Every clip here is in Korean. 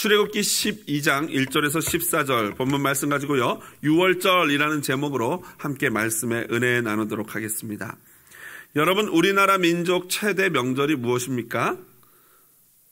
출애굽기 12장 1절에서 14절 본문 말씀 가지고요. 6월절이라는 제목으로 함께 말씀의 은혜 나누도록 하겠습니다. 여러분 우리나라 민족 최대 명절이 무엇입니까?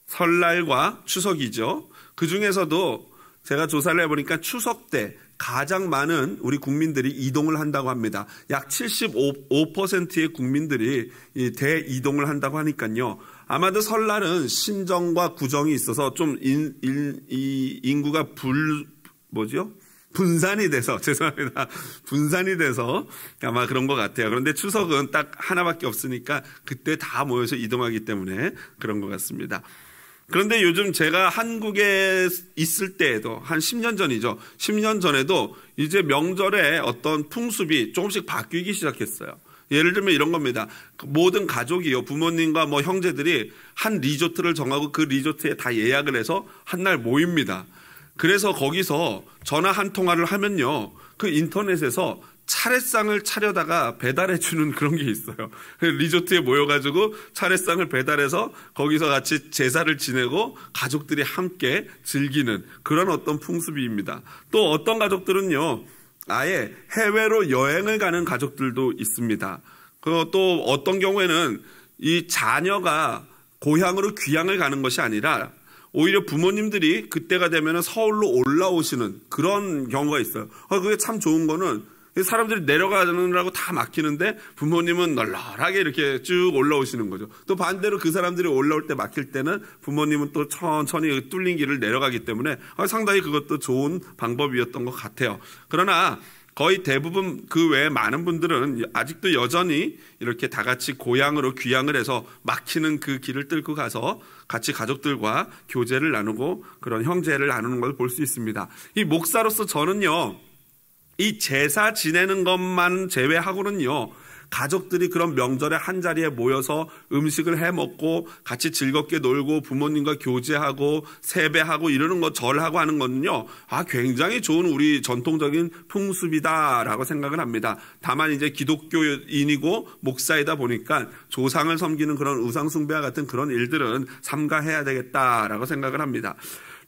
설날과 추석이죠. 그 중에서도 제가 조사를 해보니까 추석 때 가장 많은 우리 국민들이 이동을 한다고 합니다. 약 75%의 국민들이 대이동을 한다고 하니까요. 아마도 설날은 신정과 구정이 있어서 좀 인, 인, 이 인구가 불, 뭐죠? 분산이 돼서, 죄송합니다. 분산이 돼서 아마 그런 것 같아요. 그런데 추석은 딱 하나밖에 없으니까 그때 다 모여서 이동하기 때문에 그런 것 같습니다. 그런데 요즘 제가 한국에 있을 때에도 한 10년 전이죠. 10년 전에도 이제 명절에 어떤 풍습이 조금씩 바뀌기 시작했어요. 예를 들면 이런 겁니다. 그 모든 가족이요. 부모님과 뭐 형제들이 한 리조트를 정하고 그 리조트에 다 예약을 해서 한 날 모입니다. 그래서 거기서 전화 한 통화를 하면요. 그 인터넷에서 차례상을 차려다가 배달해 주는 그런 게 있어요. 그 리조트에 모여가지고 차례상을 배달해서 거기서 같이 제사를 지내고 가족들이 함께 즐기는 그런 어떤 풍습입니다. 또 어떤 가족들은요. 아예 해외로 여행을 가는 가족들도 있습니다. 그리고 또 어떤 경우에는 이 자녀가 고향으로 귀향을 가는 것이 아니라 오히려 부모님들이 그때가 되면 서울로 올라오시는 그런 경우가 있어요. 아, 그게 참 좋은 거는 사람들이 내려가느라고 다 막히는데 부모님은 널널하게 이렇게 쭉 올라오시는 거죠. 또 반대로 그 사람들이 올라올 때 막힐 때는 부모님은 또 천천히 뚫린 길을 내려가기 때문에 아, 상당히 그것도 좋은 방법이었던 것 같아요. 그러나 거의 대부분 그 외에 많은 분들은 아직도 여전히 이렇게 다 같이 고향으로 귀향을 해서 막히는 그 길을 뚫고 가서 같이 가족들과 교제를 나누고 그런 형제를 나누는 걸 볼 수 있습니다. 이 목사로서 저는요, 이 제사 지내는 것만 제외하고는요. 가족들이 그런 명절에 한 자리에 모여서 음식을 해 먹고 같이 즐겁게 놀고 부모님과 교제하고 세배하고 이러는 거 절하고 하는 거는요. 아, 굉장히 좋은 우리 전통적인 풍습이다라고 생각을 합니다. 다만 이제 기독교인이고 목사이다 보니까 조상을 섬기는 그런 우상숭배와 같은 그런 일들은 삼가해야 되겠다라고 생각을 합니다.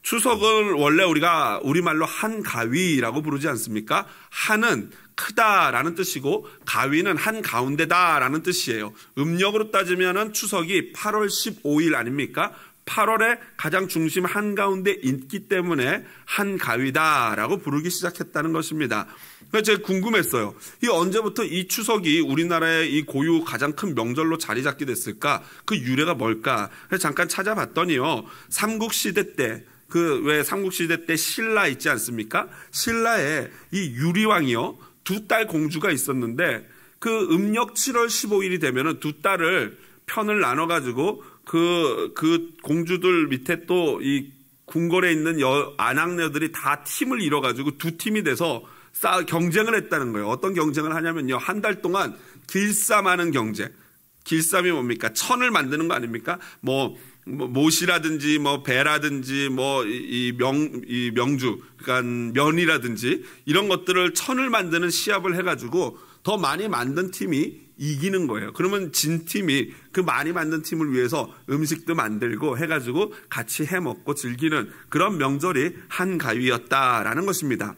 추석을 원래 우리가 우리말로 한가위라고 부르지 않습니까? 한은 크다라는 뜻이고 가위는 한 가운데다라는 뜻이에요. 음력으로 따지면은 추석이 8월 15일 아닙니까? 8월에 가장 중심 한가운데 있기 때문에 한가위다라고 부르기 시작했다는 것입니다. 그래서 제가 궁금했어요. 이 언제부터 이 추석이 우리나라의 이 고유 가장 큰 명절로 자리 잡게 됐을까? 그 유래가 뭘까? 그래서 잠깐 찾아봤더니요. 삼국시대 때 그왜 삼국시대 때 신라 있지 않습니까? 신라에 이 유리왕이요. 두 딸 공주가 있었는데 그 음력 7월 15일이 되면은 두 딸을 편을 나눠가지고 그, 그 공주들 밑에 또 이 궁궐에 있는 여, 안악녀들이 다 팀을 이뤄가지고 두 팀이 돼서 싸, 경쟁을 했다는 거예요. 어떤 경쟁을 하냐면요. 한 달 동안 길쌈하는 경쟁. 길쌈이 뭡니까? 천을 만드는 거 아닙니까? 뭐, 뭐 못이라든지 뭐 배라든지 뭐이명이 명주 그러니까 면이라든지 이런 것들을 천을 만드는 시합을 해가지고 더 많이 만든 팀이 이기는 거예요. 그러면 진 팀이 그 많이 만든 팀을 위해서 음식도 만들고 해가지고 같이 해 먹고 즐기는 그런 명절이 한 가위였다라는 것입니다.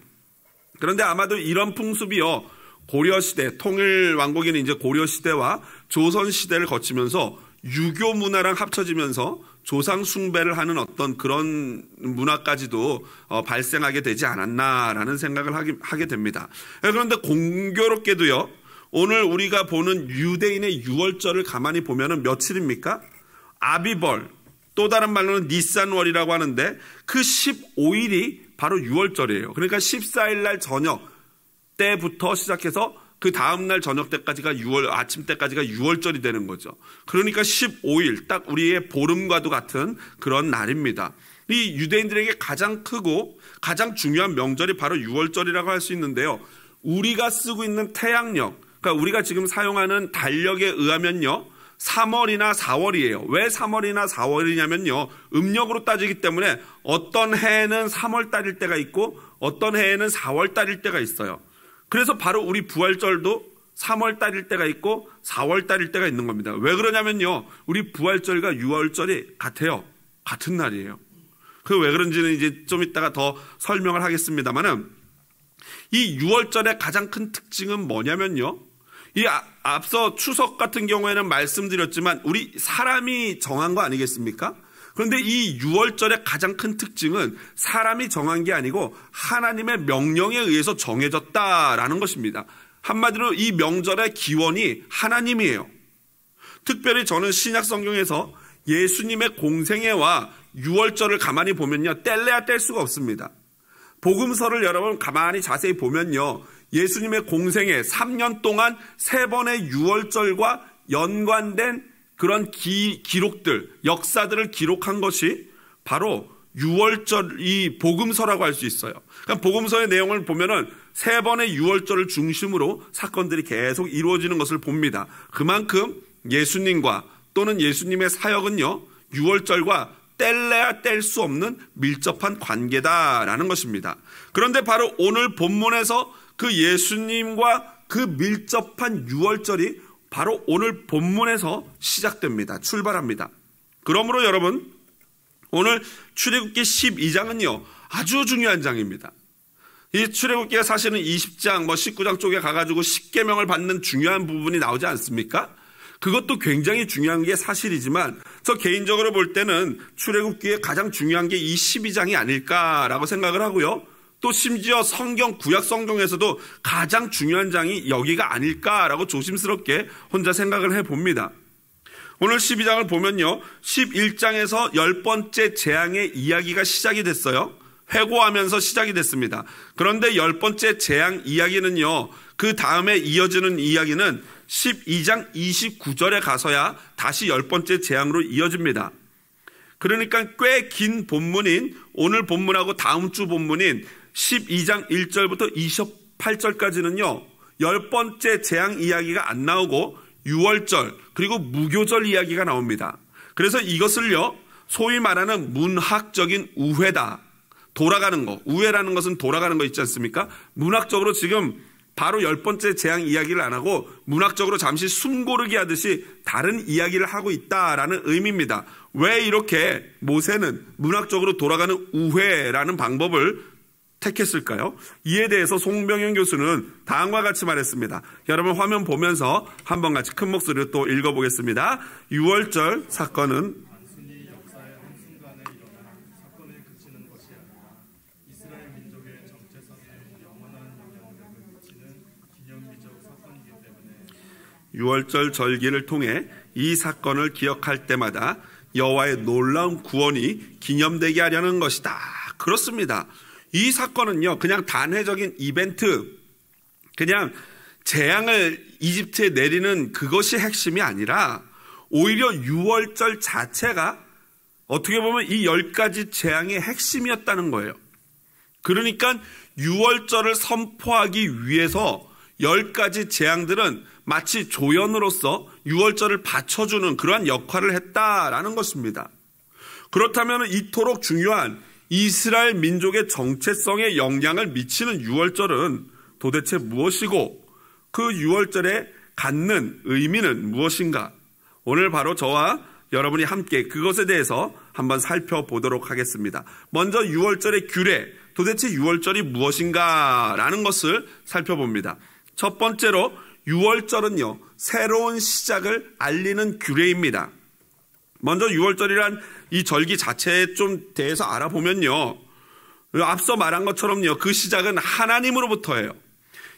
그런데 아마도 이런 풍습이요 고려 시대 통일 왕국인 이제 고려 시대와 조선 시대를 거치면서 유교 문화랑 합쳐지면서 조상 숭배를 하는 어떤 그런 문화까지도 어, 발생하게 되지 않았나라는 생각을 하게 됩니다. 예, 그런데 공교롭게도요. 오늘 우리가 보는 유대인의 유월절을 가만히 보면 며칠입니까? 아비벌 또 다른 말로는 니산월이라고 하는데 그 15일이 바로 유월절이에요. 그러니까 14일 날 저녁 때부터 시작해서 그 다음날 저녁 때까지가 6월, 아침 때까지가 6월절이 되는 거죠. 그러니까 15일, 딱 우리의 보름과도 같은 그런 날입니다. 이 유대인들에게 가장 크고 가장 중요한 명절이 바로 6월절이라고 할 수 있는데요. 우리가 쓰고 있는 태양력, 그러니까 우리가 지금 사용하는 달력에 의하면요. 3월이나 4월이에요. 왜 3월이나 4월이냐면요. 음력으로 따지기 때문에 어떤 해에는 3월 달일 때가 있고 어떤 해에는 4월 달일 때가 있어요. 그래서 바로 우리 부활절도 3월 달일 때가 있고 4월 달일 때가 있는 겁니다. 왜 그러냐면요. 우리 부활절과 6월절이 같아요. 같은 날이에요. 그 왜 그런지는 이제 좀 이따가 더 설명을 하겠습니다만은 이 6월절의 가장 큰 특징은 뭐냐면요. 이 아, 앞서 추석 같은 경우에는 말씀드렸지만 우리 사람이 정한 거 아니겠습니까? 그런데 이유월절의 가장 큰 특징은 사람이 정한 게 아니고 하나님의 명령에 의해서 정해졌다라는 것입니다. 한마디로 이 명절의 기원이 하나님이에요. 특별히 저는 신약 성경에서 예수님의 공생애와 유월절을 가만히 보면요. 뗄래야 뗄 수가 없습니다. 복음서를 여러분 가만히 자세히 보면요. 예수님의 공생애 3년 동안 세 번의 유월절과 연관된 그런 기, 기록들, 역사들을 기록한 것이 바로 6월절 이 복음서라고 할 수 있어요. 그러니까 복음서의 내용을 보면은 세 번의 6월절을 중심으로 사건들이 계속 이루어지는 것을 봅니다. 그만큼 예수님과 또는 예수님의 사역은요. 6월절과 뗄래야 뗄 수 없는 밀접한 관계다라는 것입니다. 그런데 바로 오늘 본문에서 그 예수님과 그 밀접한 6월절이 바로 오늘 본문에서 시작됩니다. 출발합니다. 그러므로 여러분, 오늘 출애굽기 12장은요, 아주 중요한 장입니다. 이 출애굽기가 사실은 20장, 뭐 19장 쪽에 가가지고 1 0계명을 받는 중요한 부분이 나오지 않습니까? 그것도 굉장히 중요한 게 사실이지만 저 개인적으로 볼 때는 출애굽기에 가장 중요한 게 이 12장이 아닐까라고 생각을 하고요. 또 심지어 성경 구약 성경에서도 가장 중요한 장이 여기가 아닐까라고 조심스럽게 혼자 생각을 해 봅니다. 오늘 12장을 보면요. 11장에서 열 번째 재앙의 이야기가 시작이 됐어요. 회고하면서 시작이 됐습니다. 그런데 열 번째 재앙 이야기는요. 그 다음에 이어지는 이야기는 12장 29절에 가서야 다시 열 번째 재앙으로 이어집니다. 그러니까 꽤 긴 본문인 오늘 본문하고 다음 주 본문인 12장 1절부터 28절까지는요. 열 번째 재앙 이야기가 안 나오고 6월절 그리고 무교절 이야기가 나옵니다. 그래서 이것을요. 소위 말하는 문학적인 우회다. 돌아가는 거. 우회라는 것은 돌아가는 거 있지 않습니까? 문학적으로 지금 바로 열 번째 재앙 이야기를 안 하고 문학적으로 잠시 숨 고르게 하듯이 다른 이야기를 하고 있다라는 의미입니다. 왜 이렇게 모세는 문학적으로 돌아가는 우회라는 방법을 택했을까요? 이에 대해서 송병현 교수는 다음과 같이 말했습니다. 여러분 화면 보면서 한번 같이 큰 목소리로 또 읽어보겠습니다. 6월절 사건은 유월절 절기를 통해 이 사건을 기억할 때마다 여호와의 놀라운 구원이 기념되게 하려는 것이다. 그렇습니다. 이 사건은요, 그냥 단회적인 이벤트, 그냥 재앙을 이집트에 내리는 그것이 핵심이 아니라 오히려 6월절 자체가 어떻게 보면 이1 0 가지 재앙의 핵심이었다는 거예요. 그러니까 6월절을 선포하기 위해서 1 0 가지 재앙들은 마치 조연으로서 6월절을 받쳐주는 그러한 역할을 했다라는 것입니다. 그렇다면 이토록 중요한 이스라엘 민족의 정체성에 영향을 미치는 유월절은 도대체 무엇이고 그 유월절에 갖는 의미는 무엇인가? 오늘 바로 저와 여러분이 함께 그것에 대해서 한번 살펴보도록 하겠습니다. 먼저 유월절의 규례, 도대체 유월절이 무엇인가 라는 것을 살펴봅니다. 첫 번째로 유월절은요 새로운 시작을 알리는 규례입니다. 먼저 6월절이란 이 절기 자체에 좀 대해서 알아보면요. 앞서 말한 것처럼요. 그 시작은 하나님으로부터예요.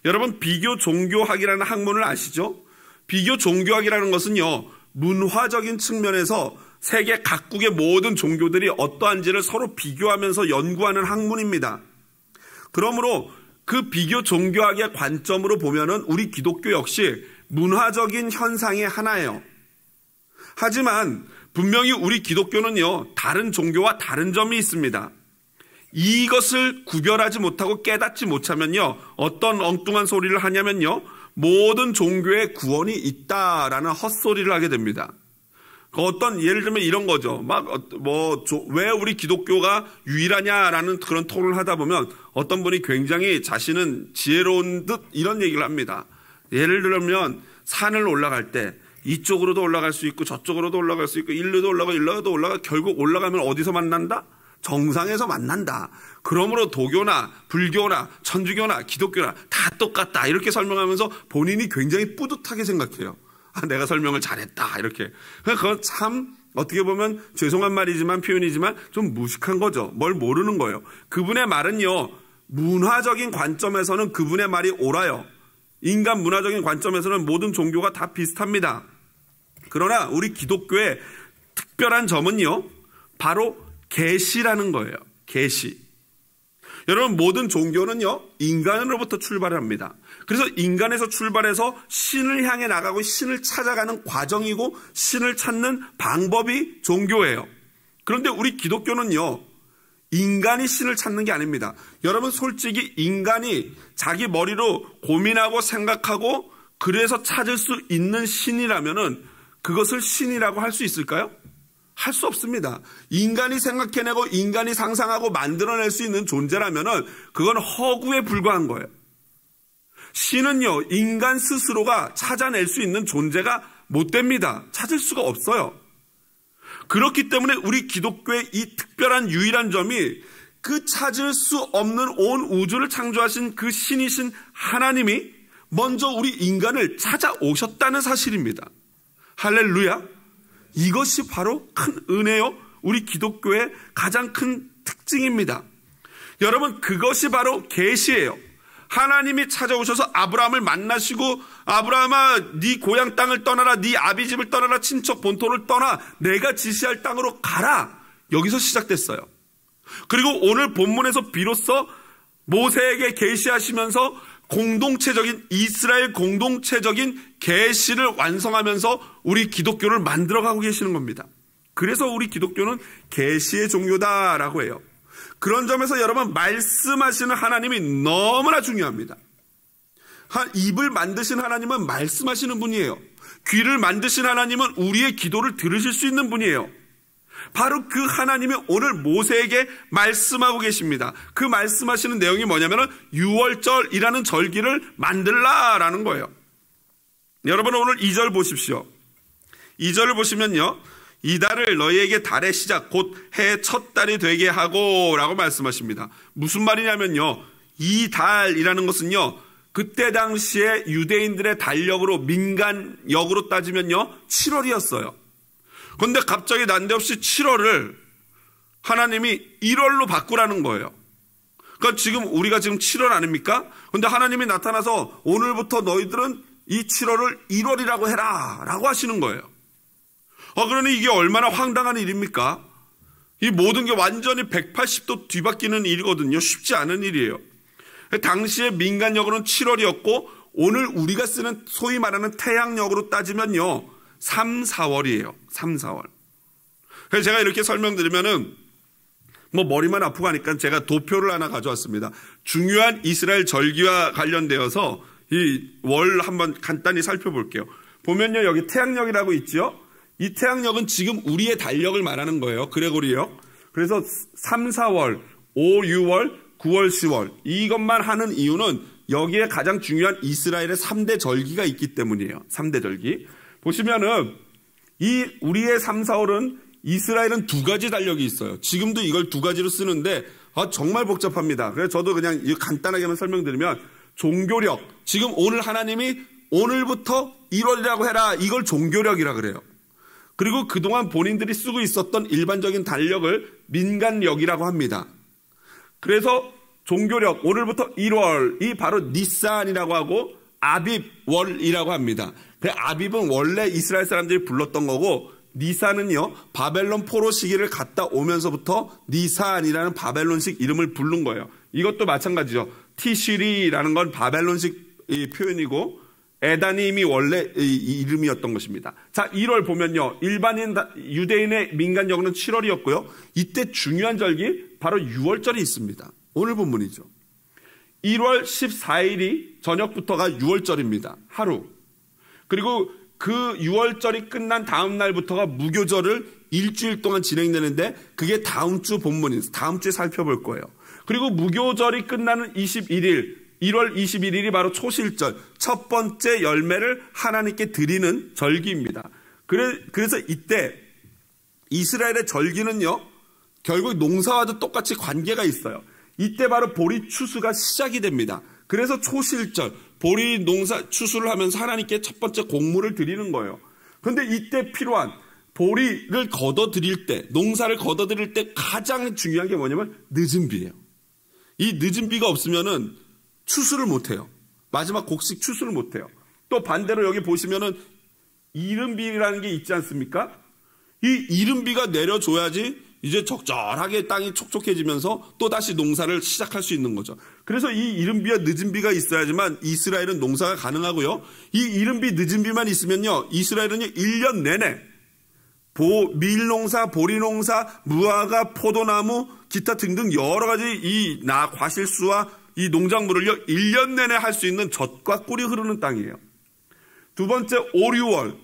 여러분 비교 종교학이라는 학문을 아시죠? 비교 종교학이라는 것은요. 문화적인 측면에서 세계 각국의 모든 종교들이 어떠한지를 서로 비교하면서 연구하는 학문입니다. 그러므로 그 비교 종교학의 관점으로 보면은 우리 기독교 역시 문화적인 현상의 하나예요. 하지만 분명히 우리 기독교는요, 다른 종교와 다른 점이 있습니다. 이것을 구별하지 못하고 깨닫지 못하면요, 어떤 엉뚱한 소리를 하냐면요, 모든 종교에 구원이 있다라는 헛소리를 하게 됩니다. 그 어떤, 예를 들면 이런 거죠. 막, 어, 뭐, 왜 우리 기독교가 유일하냐라는 그런 토론을 하다 보면 어떤 분이 굉장히 자신은 지혜로운 듯 이런 얘기를 합니다. 예를 들면 산을 올라갈 때 이쪽으로도 올라갈 수 있고 저쪽으로도 올라갈 수 있고 일로도 올라가 일로도 올라가 결국 올라가면 어디서 만난다? 정상에서 만난다. 그러므로 도교나 불교나 천주교나 기독교나 다 똑같다. 이렇게 설명하면서 본인이 굉장히 뿌듯하게 생각해요. 아, 내가 설명을 잘했다. 이렇게. 그러니까 그건 참 어떻게 보면 죄송한 말이지만 표현이지만 좀 무식한 거죠. 뭘 모르는 거예요. 그분의 말은요. 문화적인 관점에서는 그분의 말이 옳아요. 인간 문화적인 관점에서는 모든 종교가 다 비슷합니다. 그러나 우리 기독교의 특별한 점은요. 바로 계시라는 거예요. 계시. 여러분 모든 종교는요. 인간으로부터 출발합니다. 그래서 인간에서 출발해서 신을 향해 나가고 신을 찾아가는 과정이고 신을 찾는 방법이 종교예요. 그런데 우리 기독교는요. 인간이 신을 찾는 게 아닙니다. 여러분 솔직히 인간이 자기 머리로 고민하고 생각하고 그래서 찾을 수 있는 신이라면은 그것을 신이라고 할 수 있을까요? 할 수 없습니다. 인간이 생각해내고 인간이 상상하고 만들어낼 수 있는 존재라면 그건 허구에 불과한 거예요. 신은요, 인간 스스로가 찾아낼 수 있는 존재가 못 됩니다. 찾을 수가 없어요. 그렇기 때문에 우리 기독교의 이 특별한 유일한 점이 그 찾을 수 없는 온 우주를 창조하신 그 신이신 하나님이 먼저 우리 인간을 찾아오셨다는 사실입니다. 할렐루야. 이것이 바로 큰 은혜요. 우리 기독교의 가장 큰 특징입니다. 여러분 그것이 바로 계시예요. 하나님이 찾아오셔서 아브라함을 만나시고 아브라함아 네 고향 땅을 떠나라 네 아비 집을 떠나라 친척 본토를 떠나 내가 지시할 땅으로 가라. 여기서 시작됐어요. 그리고 오늘 본문에서 비로소 모세에게 계시하시면서 공동체적인 이스라엘 공동체적인 계시를 완성하면서 우리 기독교를 만들어 가고 계시는 겁니다. 그래서 우리 기독교는 계시의 종교다라고 해요. 그런 점에서 여러분 말씀하시는 하나님이 너무나 중요합니다. 입을 만드신 하나님은 말씀하시는 분이에요. 귀를 만드신 하나님은 우리의 기도를 들으실 수 있는 분이에요. 바로 그 하나님이 오늘 모세에게 말씀하고 계십니다. 그 말씀하시는 내용이 뭐냐면은 6월절이라는 절기를 만들라라는 거예요. 여러분 오늘 2절 보십시오. 2절을 보시면요. 이달을 너희에게 달의 시작 곧 해 첫 달이 되게 하고라고 말씀하십니다. 무슨 말이냐면요. 이 달이라는 것은요. 그때 당시에 유대인들의 달력으로 민간역으로 따지면요. 7월이었어요. 근데 갑자기 난데없이 7월을 하나님이 1월로 바꾸라는 거예요. 그러니까 지금 우리가 지금 7월 아닙니까? 근데 하나님이 나타나서 오늘부터 너희들은 이 7월을 1월이라고 해라. 라고 하시는 거예요. 어, 그러니 이게 얼마나 황당한 일입니까? 이 모든 게 완전히 180도 뒤바뀌는 일이거든요. 쉽지 않은 일이에요. 당시에 민간역으로는 7월이었고, 오늘 우리가 쓰는 소위 말하는 태양역으로 따지면요. 3, 4월이에요. 3, 4월. 그래서 제가 이렇게 설명드리면은 뭐 머리만 아프고 하니까 제가 도표를 하나 가져왔습니다. 중요한 이스라엘 절기와 관련되어서 이 월 한번 간단히 살펴볼게요. 보면요 여기 태양력이라고 있죠이 태양력은 지금 우리의 달력을 말하는 거예요. 그레고리요. 그래서 3, 4월, 5, 6월, 9월, 10월 이것만 하는 이유는 여기에 가장 중요한 이스라엘의 3대 절기가 있기 때문이에요. 3대 절기. 보시면은 이 우리의 3, 사월은 이스라엘은 두 가지 달력이 있어요. 지금도 이걸 두 가지로 쓰는데 아, 정말 복잡합니다. 그래서 저도 그냥 간단하게만 설명드리면 종교력. 지금 오늘 하나님이 오늘부터 1월이라고 해라. 이걸 종교력이라 그래요. 그리고 그동안 본인들이 쓰고 있었던 일반적인 달력을 민간력이라고 합니다. 그래서 종교력 오늘부터 1월이 바로 니산이라고 하고 아빕월이라고 합니다. 그 아빕은 원래 이스라엘 사람들이 불렀던 거고 니사는요 바벨론 포로 시기를 갔다 오면서부터 니산이라는 바벨론식 이름을 부른 거예요. 이것도 마찬가지죠. 티시리라는 건 바벨론식 표현이고 에다님이 원래 이름이었던 것입니다. 자, 1월 보면요. 일반인, 유대인의 민간 적으로는 7월이었고요. 이때 중요한 절기, 바로 6월절이 있습니다. 오늘 본문이죠. 1월 14일이 저녁부터가 6월절입니다. 하루. 그리고 그 6월절이 끝난 다음 날부터가 무교절을 일주일 동안 진행되는데 그게 다음 주 본문인 다음 주에 살펴볼 거예요. 그리고 무교절이 끝나는 21일 1월 21일이 바로 초실절 첫 번째 열매를 하나님께 드리는 절기입니다. 그래, 그래서 이때 이스라엘의 절기는요 결국 농사와도 똑같이 관계가 있어요. 이때 바로 보리 추수가 시작이 됩니다. 그래서 초실절 보리 농사 추수를 하면서 하나님께 첫 번째 공물을 드리는 거예요. 근데 이때 필요한 보리를 걷어 드릴 때 농사를 걷어 드릴 때 가장 중요한 게 뭐냐면 늦은 비예요. 이 늦은 비가 없으면은 추수를 못 해요. 마지막 곡식 추수를 못 해요. 또 반대로 여기 보시면은 이른비라는 게 있지 않습니까? 이 이른비가 내려줘야지 이제 적절하게 땅이 촉촉해지면서 또다시 농사를 시작할 수 있는 거죠. 그래서 이 이른 비와 늦은 비가 있어야지만 이스라엘은 농사가 가능하고요. 이 이른 비 늦은 비만 있으면요. 이스라엘은 1년 내내 보, 밀농사, 보리농사, 무화과, 포도나무, 기타 등등 여러 가지 이나 과실수와 이 농작물을요. 1년 내내 할 수 있는 젖과 꿀이 흐르는 땅이에요. 두 번째 오류월.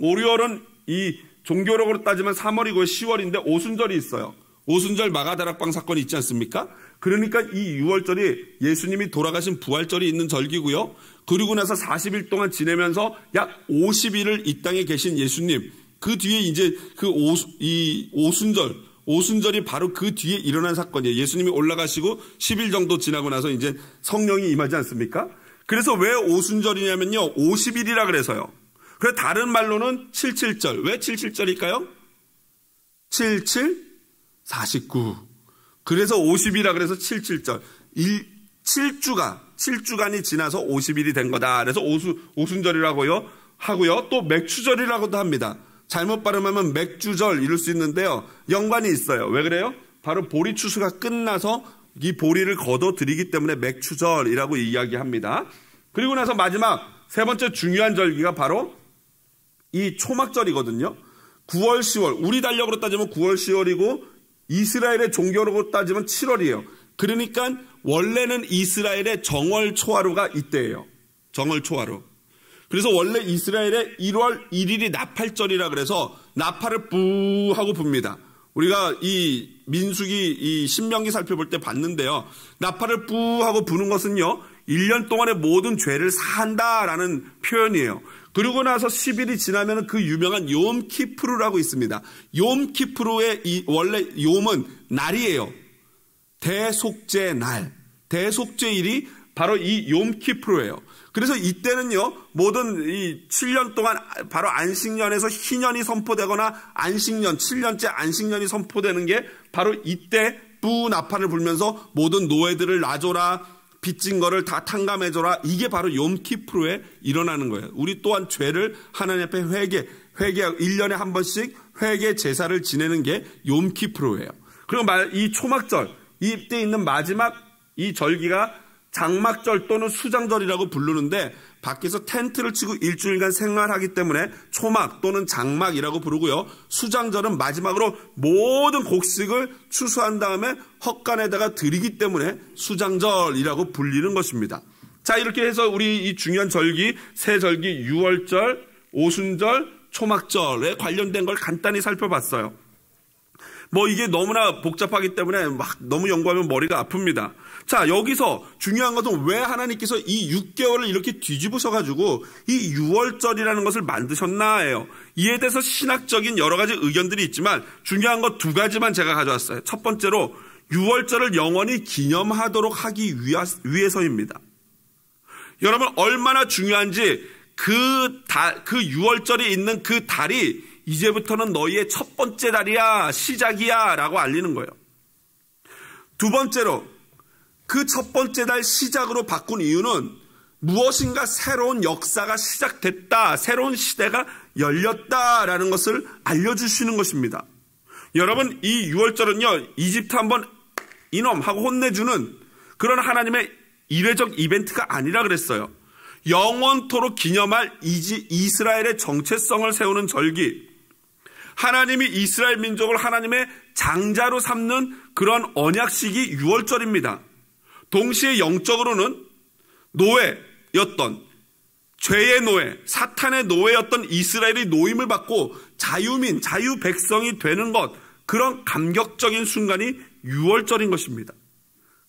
오류월은 이 종교력으로 따지면 3월이고 10월인데 오순절이 있어요. 오순절 마가다락방 사건이 있지 않습니까? 그러니까 이 6월절이 예수님이 돌아가신 부활절이 있는 절기고요. 그리고 나서 40일 동안 지내면서 약 50일을 이 땅에 계신 예수님. 그 뒤에 이제 그 오, 이 오순절, 오순절이 바로 그 뒤에 일어난 사건이에요. 예수님이 올라가시고 10일 정도 지나고 나서 이제 성령이 임하지 않습니까? 그래서 왜 오순절이냐면요. 50일이라 그래서요. 그래 다른 말로는 77절. 왜 77절일까요? 77 49. 그래서 50이라 그래서 77절. 1 7주가 7주간이 지나서 50일이 된 거다. 그래서 오수, 오순절이라고요. 하고요. 또맥주절이라고도 합니다. 잘못 발음하면 맥주절 이룰수 있는데요. 연관이 있어요. 왜 그래요? 바로 보리 추수가 끝나서 이 보리를 거둬들이기 때문에 맥추절이라고 이야기합니다. 그리고 나서 마지막 세 번째 중요한 절기가 바로 이 초막절이거든요. 9월, 10월. 우리 달력으로 따지면 9월, 10월이고 이스라엘의 종교로 따지면 7월이에요. 그러니까 원래는 이스라엘의 정월 초하루가 이때예요. 정월 초하루. 그래서 원래 이스라엘의 1월 1일이 나팔절이라 그래서 나팔을 뿌 하고 붑니다. 우리가 이 민숙이 이 신명기 살펴볼 때 봤는데요. 나팔을 뿌 하고 부는 것은요. 1년 동안의 모든 죄를 사한다라는 표현이에요. 그리고 나서 10일이 지나면 그 유명한 욤 키프루라고 있습니다. 욤 키프루의 이 원래 욤은 날이에요. 대속제 날. 대속제일이 바로 이욤 키프루예요. 그래서 이때는요, 모든 이 7년 동안 바로 안식년에서 희년이 선포되거나 안식년, 7년째 안식년이 선포되는 게 바로 이때 뿌나파를 불면서 모든 노예들을 놔줘라, 빚진 거를 다 탕감해줘라. 이게 바로 욤키프로에 일어나는 거예요. 우리 또한 죄를 하나님 앞에 회개, 회개, 1년에 한 번씩 회개 제사를 지내는 게욤키프로예요 그리고 이 초막절, 이때 있는 마지막 이 절기가 장막절 또는 수장절이라고 부르는데 밖에서 텐트를 치고 일주일간 생활하기 때문에 초막 또는 장막이라고 부르고요. 수장절은 마지막으로 모든 곡식을 추수한 다음에 헛간에다가 드리기 때문에 수장절이라고 불리는 것입니다. 자, 이렇게 해서 우리 이 중요한 절기, 새절기, 6월절, 오순절, 초막절에 관련된 걸 간단히 살펴봤어요. 뭐 이게 너무나 복잡하기 때문에 막 너무 연구하면 머리가 아픕니다. 자, 여기서 중요한 것은 왜 하나님께서 이 6개월을 이렇게 뒤집으셔 가지고 이 6월절이라는 것을 만드셨나예요. 이에 대해서 신학적인 여러 가지 의견들이 있지만 중요한 것 두 가지만 제가 가져왔어요. 첫 번째로 6월절을 영원히 기념하도록 하기 위해서입니다. 여러분 얼마나 중요한지 그 달, 그 6월절이 있는 그 달이 이제부터는 너희의 첫 번째 달이야, 시작이야, 라고 알리는 거예요. 두 번째로, 그 첫 번째 달 시작으로 바꾼 이유는 무엇인가 새로운 역사가 시작됐다, 새로운 시대가 열렸다라는 것을 알려주시는 것입니다. 여러분, 이 6월절은요, 이집트 한번 이놈 하고 혼내주는 그런 하나님의 이례적 이벤트가 아니라 그랬어요. 영원토록 기념할 이스라엘의 정체성을 세우는 절기, 하나님이 이스라엘 민족을 하나님의 장자로 삼는 그런 언약식이 유월절입니다 동시에 영적으로는 노예였던 죄의 노예, 사탄의 노예였던 이스라엘이 노임을 받고 자유민, 자유 백성이 되는 것 그런 감격적인 순간이 유월절인 것입니다.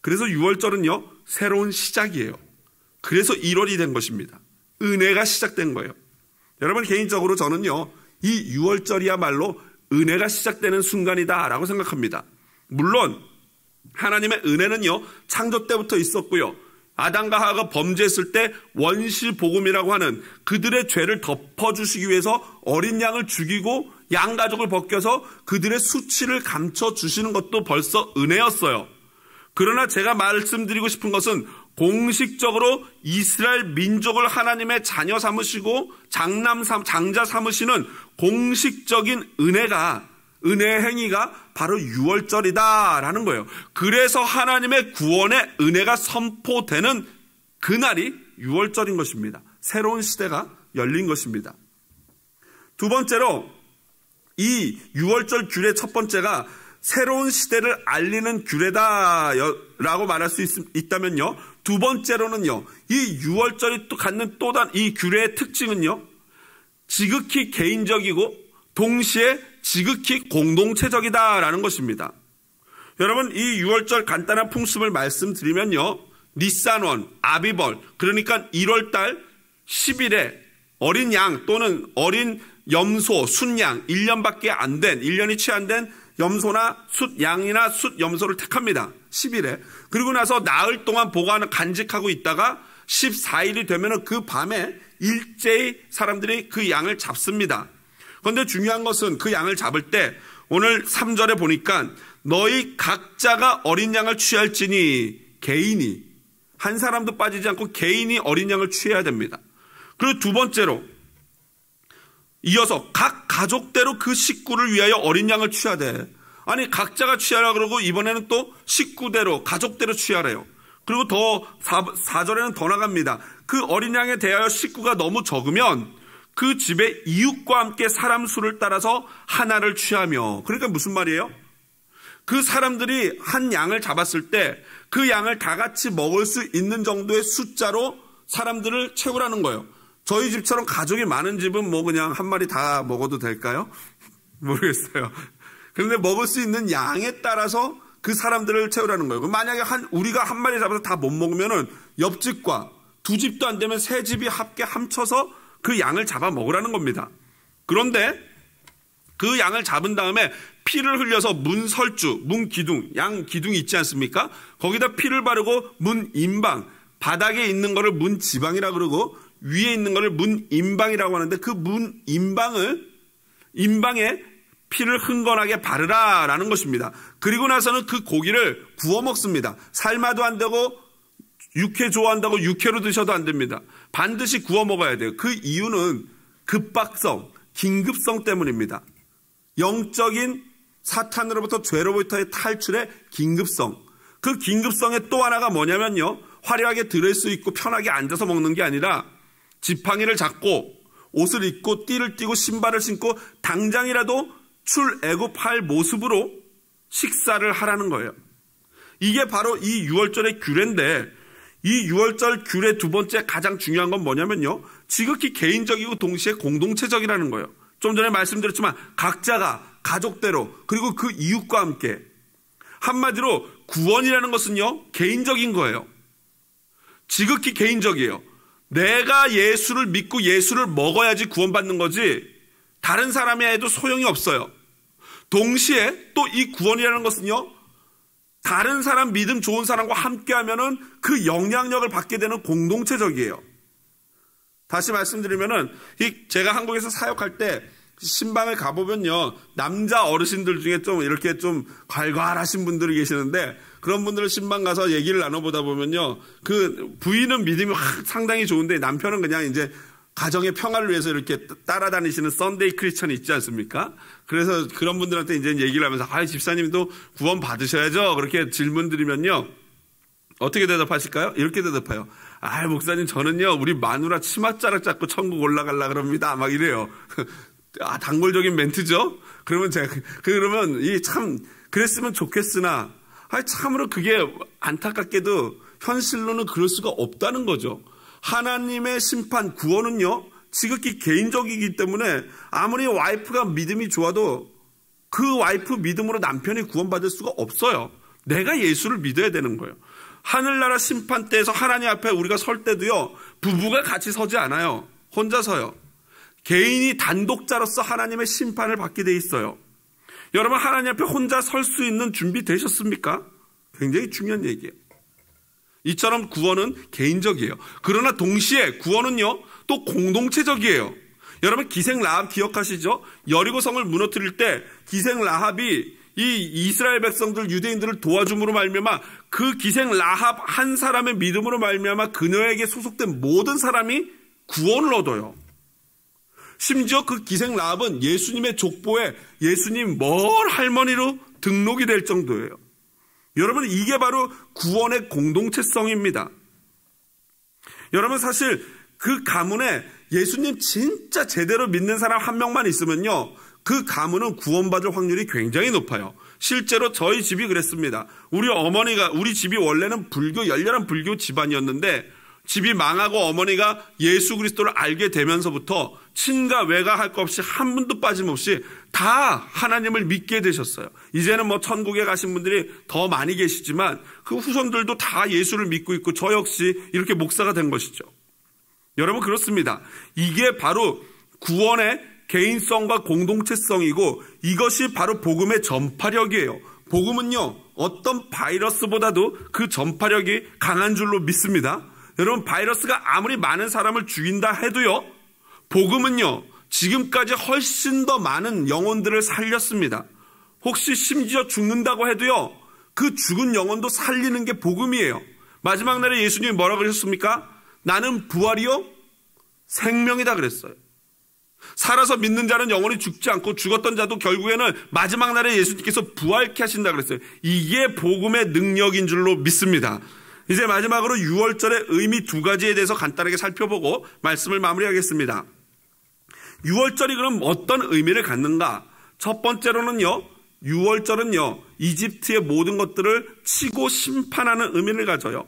그래서 유월절은요 새로운 시작이에요. 그래서 1월이 된 것입니다. 은혜가 시작된 거예요. 여러분 개인적으로 저는요 이 6월절이야말로 은혜가 시작되는 순간이다라고 생각합니다. 물론 하나님의 은혜는요 창조 때부터 있었고요. 아담과 하하가 범죄했을 때 원시 복음이라고 하는 그들의 죄를 덮어주시기 위해서 어린 양을 죽이고 양 가족을 벗겨서 그들의 수치를 감춰 주시는 것도 벌써 은혜였어요. 그러나 제가 말씀드리고 싶은 것은 공식적으로 이스라엘 민족을 하나님의 자녀 삼으시고 장남 삼, 장자 삼으시는 공식적인 은혜가 은혜 행위가 바로 유월절이다라는 거예요. 그래서 하나님의 구원의 은혜가 선포되는 그날이 유월절인 것입니다. 새로운 시대가 열린 것입니다. 두 번째로 이 유월절 규례 첫 번째가 새로운 시대를 알리는 규례다라고 말할 수 있, 다면요두 번째로는요. 이 유월절이 또 갖는 또 다른 이 규례의 특징은요. 지극히 개인적이고 동시에 지극히 공동체적이다라는 것입니다. 여러분 이 6월절 간단한 풍습을 말씀드리면요. 니산원, 아비벌 그러니까 1월달 10일에 어린 양 또는 어린 염소, 순양 1년밖에 안 된 1년이 취한된 염소나 숫양이나 숫염소를 택합니다. 10일에. 그리고 나서 나흘 동안 보관을 간직하고 있다가 14일이 되면 그 밤에 일제히 사람들이 그 양을 잡습니다. 그런데 중요한 것은 그 양을 잡을 때 오늘 3절에 보니까 너희 각자가 어린 양을 취할지니 개인이 한 사람도 빠지지 않고 개인이 어린 양을 취해야 됩니다. 그리고 두 번째로 이어서 각 가족대로 그 식구를 위하여 어린 양을 취해야 돼. 아니 각자가 취하라 그러고 이번에는 또 식구대로 가족대로 취하래요. 그리고 더 4, 절에는더 나갑니다. 그 어린 양에 대하여 식구가 너무 적으면 그 집의 이웃과 함께 사람 수를 따라서 하나를 취하며 그러니까 무슨 말이에요? 그 사람들이 한 양을 잡았을 때 그 양을 다 같이 먹을 수 있는 정도의 숫자로 사람들을 채우라는 거예요. 저희 집처럼 가족이 많은 집은 뭐 그냥 한 마리 다 먹어도 될까요? 모르겠어요. 그런데 먹을 수 있는 양에 따라서 그 사람들을 채우라는 거예요. 그 만약에 한 우리가 한 마리 잡아서 다 못 먹으면은 옆집과 두 집도 안 되면 세 집이 합계 함쳐서 그 양을 잡아 먹으라는 겁니다. 그런데 그 양을 잡은 다음에 피를 흘려서 문설주, 문기둥, 양기둥이 있지 않습니까? 거기다 피를 바르고 문인방, 바닥에 있는 거를 문지방이라 그러고 위에 있는 거를 문인방이라고 하는데 그 문인방을 인방에 피를 흥건하게 바르라라는 것입니다. 그리고 나서는 그 고기를 구워 먹습니다. 삶아도 안 되고 육회 좋아한다고 육회로 드셔도 안 됩니다. 반드시 구워 먹어야 돼요. 그 이유는 급박성, 긴급성 때문입니다. 영적인 사탄으로부터 죄로부터의 탈출의 긴급성. 그 긴급성의 또 하나가 뭐냐면요. 화려하게 들을 수 있고 편하게 앉아서 먹는 게 아니라 지팡이를 잡고 옷을 입고 띠를 띠고 신발을 신고 당장이라도 출애굽할 모습으로 식사를 하라는 거예요. 이게 바로 이 6월절의 규례인데 이 6월절 귤의 두 번째 가장 중요한 건 뭐냐면요. 지극히 개인적이고 동시에 공동체적이라는 거예요. 좀 전에 말씀드렸지만 각자가 가족대로 그리고 그 이웃과 함께 한마디로 구원이라는 것은요. 개인적인 거예요. 지극히 개인적이에요. 내가 예수를 믿고 예수를 먹어야지 구원받는 거지 다른 사람이 해도 소용이 없어요. 동시에 또 이 구원이라는 것은요. 다른 사람 믿음 좋은 사람과 함께하면은 그 영향력을 받게 되는 공동체적이에요. 다시 말씀드리면은 이 제가 한국에서 사역할 때 신방을 가보면요 남자 어르신들 중에 좀 이렇게 좀 괄괄하신 분들이 계시는데 그런 분들을 신방 가서 얘기를 나눠보다 보면요 그 부인은 믿음이 확 상당히 좋은데 남편은 그냥 이제 가정의 평화를 위해서 이렇게 따라다니시는 썬데이 크리스천이 있지 않습니까? 그래서 그런 분들한테 이제 얘기를 하면서 아, 집사님도 구원 받으셔야죠. 그렇게 질문 드리면요. 어떻게 대답하실까요? 이렇게 대답해요. 아, 목사님 저는요. 우리 마누라 치맛자락 잡고 천국 올라갈라 그럽니다. 막 이래요. 아, 단골적인 멘트죠. 그러면 제가 그, 그, 그러면 이 참 그랬으면 좋겠으나 아, 참으로 그게 안타깝게도 현실로는 그럴 수가 없다는 거죠. 하나님의 심판, 구원은요, 지극히 개인적이기 때문에 아무리 와이프가 믿음이 좋아도 그 와이프 믿음으로 남편이 구원받을 수가 없어요. 내가 예수를 믿어야 되는 거예요. 하늘나라 심판대에서 하나님 앞에 우리가 설 때도요, 부부가 같이 서지 않아요. 혼자 서요. 개인이 단독자로서 하나님의 심판을 받게 돼 있어요. 여러분, 하나님 앞에 혼자 설 수 있는 준비 되셨습니까? 굉장히 중요한 얘기예요. 이처럼 구원은 개인적이에요. 그러나 동시에 구원은요, 또 공동체적이에요. 여러분, 기생 라합 기억하시죠? 여리고성을 무너뜨릴 때 기생 라합이 이 이스라엘 백성들 유대인들을 도와줌으로 말미암아 그 기생 라합 한 사람의 믿음으로 말미암아 그녀에게 소속된 모든 사람이 구원을 얻어요. 심지어 그 기생 라합은 예수님의 족보에 예수님 멀 할머니로 등록이 될 정도예요. 여러분, 이게 바로 구원의 공동체성입니다. 여러분, 사실 그 가문에 예수님 진짜 제대로 믿는 사람 한 명만 있으면요. 그 가문은 구원받을 확률이 굉장히 높아요. 실제로 저희 집이 그랬습니다. 우리 어머니가, 우리 집이 원래는 불교, 열렬한 불교 집안이었는데, 집이 망하고 어머니가 예수 그리스도를 알게 되면서부터 친가 외가 할 것 없이 한 분도 빠짐없이 다 하나님을 믿게 되셨어요. 이제는 뭐 천국에 가신 분들이 더 많이 계시지만 그 후손들도 다 예수를 믿고 있고 저 역시 이렇게 목사가 된 것이죠. 여러분 그렇습니다. 이게 바로 구원의 개인성과 공동체성이고 이것이 바로 복음의 전파력이에요. 복음은요 어떤 바이러스보다도 그 전파력이 강한 줄로 믿습니다. 여러분 바이러스가 아무리 많은 사람을 죽인다 해도요. 복음은요. 지금까지 훨씬 더 많은 영혼들을 살렸습니다. 혹시 심지어 죽는다고 해도요. 그 죽은 영혼도 살리는 게 복음이에요. 마지막 날에 예수님이 뭐라 고 그러셨습니까? 나는 부활이요 생명이다 그랬어요. 살아서 믿는 자는 영원히 죽지 않고 죽었던 자도 결국에는 마지막 날에 예수님께서 부활케 하신다 그랬어요. 이게 복음의 능력인 줄로 믿습니다. 이제 마지막으로 6월절의 의미 두 가지에 대해서 간단하게 살펴보고 말씀을 마무리하겠습니다. 6월절이 그럼 어떤 의미를 갖는가? 첫 번째로는요, 6월절은요, 이집트의 모든 것들을 치고 심판하는 의미를 가져요.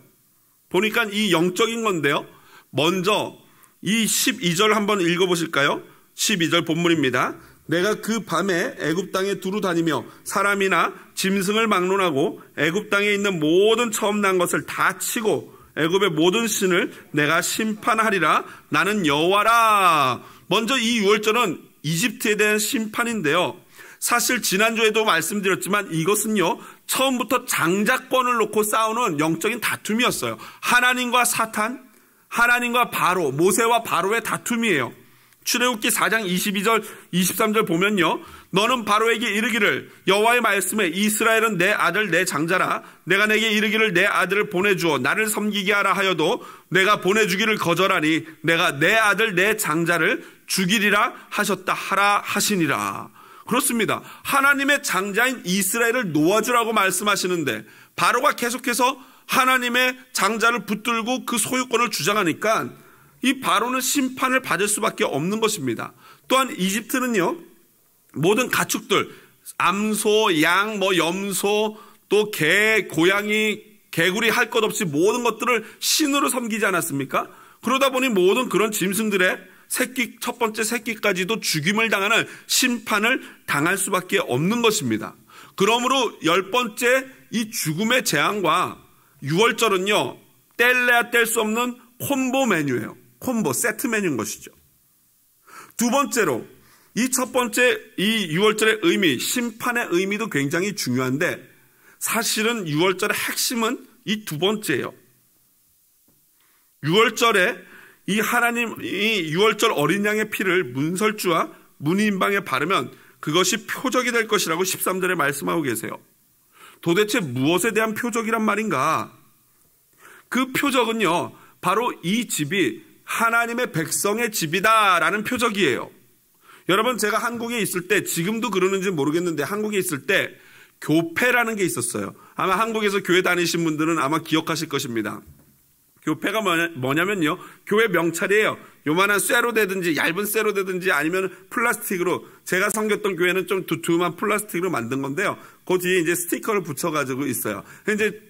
보니까 이 영적인 건데요. 먼저 이 12절 한번 읽어보실까요? 12절 본문입니다. 내가 그 밤에 애굽 땅에 두루 다니며 사람이나 짐승을 막론하고 애굽 땅에 있는 모든 처음 난 것을 다 치고 애굽의 모든 신을 내가 심판하리라 나는 여호와라. 먼저 이 유월절은 이집트에 대한 심판인데요. 사실 지난주에도 말씀드렸지만 이것은요, 처음부터 장작권을 놓고 싸우는 영적인 다툼이었어요. 하나님과 사탄, 하나님과 바로, 모세와 바로의 다툼이에요. 출애굽기 4장 22절 23절 보면요. 너는 바로에게 이르기를 여호와의 말씀에 이스라엘은 내 아들 내 장자라 내가 내게 이르기를 내 아들을 보내 주어 나를 섬기게 하라 하여도 내가 보내 주기를 거절하니 내가 내 아들 내 장자를 죽이리라 하셨다 하라 하시니라. 그렇습니다. 하나님의 장자인 이스라엘을 놓아주라고 말씀하시는데 바로가 계속해서 하나님의 장자를 붙들고 그 소유권을 주장하니까 이 바로는 심판을 받을 수밖에 없는 것입니다. 또한 이집트는요, 모든 가축들, 암소, 양, 뭐 염소, 또 개, 고양이, 개구리 할 것 없이 모든 것들을 신으로 섬기지 않았습니까? 그러다 보니 모든 그런 짐승들의 새끼, 첫 번째 새끼까지도 죽임을 당하는 심판을 당할 수밖에 없는 것입니다. 그러므로 열 번째 이 죽음의 재앙과 6월절은요, 뗄래야 뗄 수 없는 콤보 메뉴예요. 콤보, 세트 메뉴인 것이죠. 두 번째로, 이 첫 번째, 이유월절의 의미, 심판의 의미도 굉장히 중요한데, 사실은 유월절의 핵심은 이 두 번째예요. 유월절에이 하나님이 유월절 어린 양의 피를 문설주와 문인방에 바르면 그것이 표적이 될 것이라고 13절에 말씀하고 계세요. 도대체 무엇에 대한 표적이란 말인가? 그 표적은요, 바로 이 집이 하나님의 백성의 집이다라는 표적이에요. 여러분 제가 한국에 있을 때 지금도 그러는지 모르겠는데 한국에 있을 때 교패라는 게 있었어요. 아마 한국에서 교회 다니신 분들은 아마 기억하실 것입니다. 교패가 뭐냐면요. 교회 명찰이에요. 요만한 쇠로 되든지 얇은 쇠로 되든지 아니면 플라스틱으로 제가 섬겼던 교회는 좀 두툼한 플라스틱으로 만든 건데요. 거기에 그 이제 스티커를 붙여가지고 있어요. 이제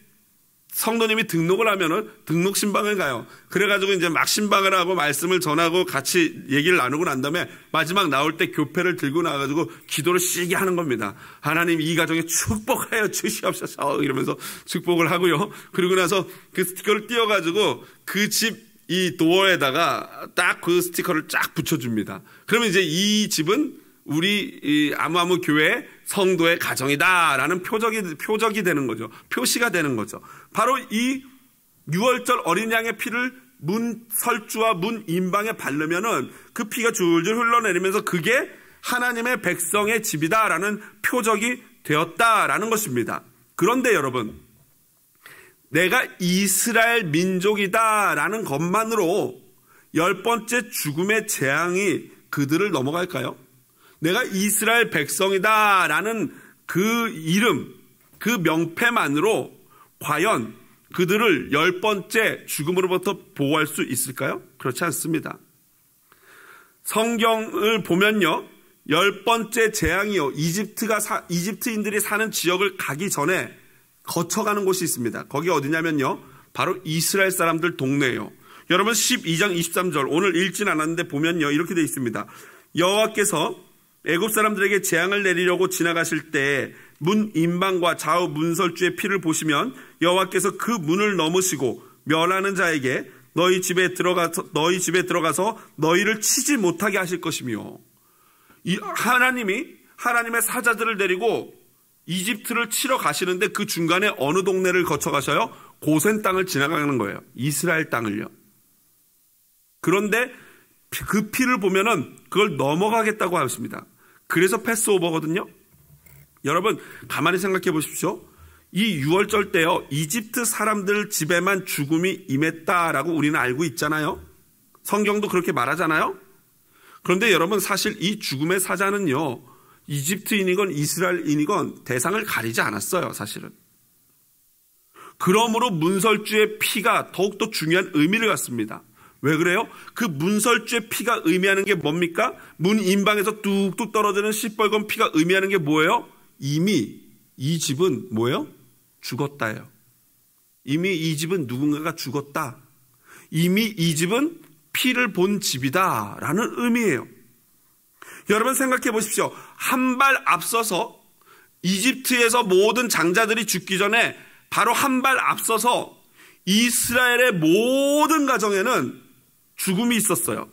성도님이 등록을 하면은 등록 신방을 가요. 그래가지고 이제 막 신방을 하고 말씀을 전하고 같이 얘기를 나누고 난 다음에 마지막 나올 때 교패를 들고 나가지고 기도를 쉬게 하는 겁니다. 하나님 이 가정에 축복하여 주시옵소서 이러면서 축복을 하고요. 그리고 나서 그 스티커를 띄워가지고그 집 이 도어에다가 딱 그 스티커를 쫙 붙여줍니다. 그러면 이제 이 집은 우리 아무아무 교회 성도의 가정이다라는 표적이 표적이 되는 거죠. 표시가 되는 거죠. 바로 이 유월절 어린 양의 피를 문 설주와 문 임방에 바르면은 그 피가 줄줄 흘러내리면서 그게 하나님의 백성의 집이다라는 표적이 되었다라는 것입니다. 그런데 여러분, 내가 이스라엘 민족이다라는 것만으로 열 번째 죽음의 재앙이 그들을 넘어갈까요? 내가 이스라엘 백성이다라는 그 이름, 그 명패만으로 과연 그들을 열 번째 죽음으로부터 보호할 수 있을까요? 그렇지 않습니다. 성경을 보면요. 열 번째 재앙이요. 이집트가 사, 이집트인들이 사는 지역을 가기 전에 거쳐가는 곳이 있습니다. 거기 어디냐면요. 바로 이스라엘 사람들 동네예요. 여러분 12장 23절 오늘 읽진 않았는데 보면요. 이렇게 돼 있습니다. 여호와께서 애굽 사람들에게 재앙을 내리려고 지나가실 때문 임방과 좌우 문설주의 피를 보시면 여호와께서 그 문을 넘으시고 멸하는 자에게 너희 집에 들어가서 너희 집에 들어가서 너희를 치지 못하게 하실 것이며 이 하나님이 하나님의 사자들을 데리고 이집트를 치러 가시는데 그 중간에 어느 동네를 거쳐 가셔요? 고센 땅을 지나가는 거예요. 이스라엘 땅을요. 그런데 그 피를 보면은 그걸 넘어가겠다고 하였습니다. 그래서 패스오버거든요. 여러분 가만히 생각해 보십시오. 이 6월절 때요. 이집트 사람들 집에만 죽음이 임했다라고 우리는 알고 있잖아요. 성경도 그렇게 말하잖아요. 그런데 여러분 사실 이 죽음의 사자는요. 이집트인이건 이스라엘인이건 대상을 가리지 않았어요. 사실은. 그러므로 문설주의 피가 더욱더 중요한 의미를 갖습니다. 왜 그래요? 그 문설주의 피가 의미하는 게 뭡니까? 문 인방에서 뚝뚝 떨어지는 시뻘건 피가 의미하는 게 뭐예요? 이미 이 집은 뭐예요? 죽었다예요. 이미 이 집은 누군가가 죽었다. 이미 이 집은 피를 본 집이다. 라는 의미예요. 여러분 생각해 보십시오. 한 발 앞서서 이집트에서 모든 장자들이 죽기 전에 바로 한 발 앞서서 이스라엘의 모든 가정에는 죽음이 있었어요.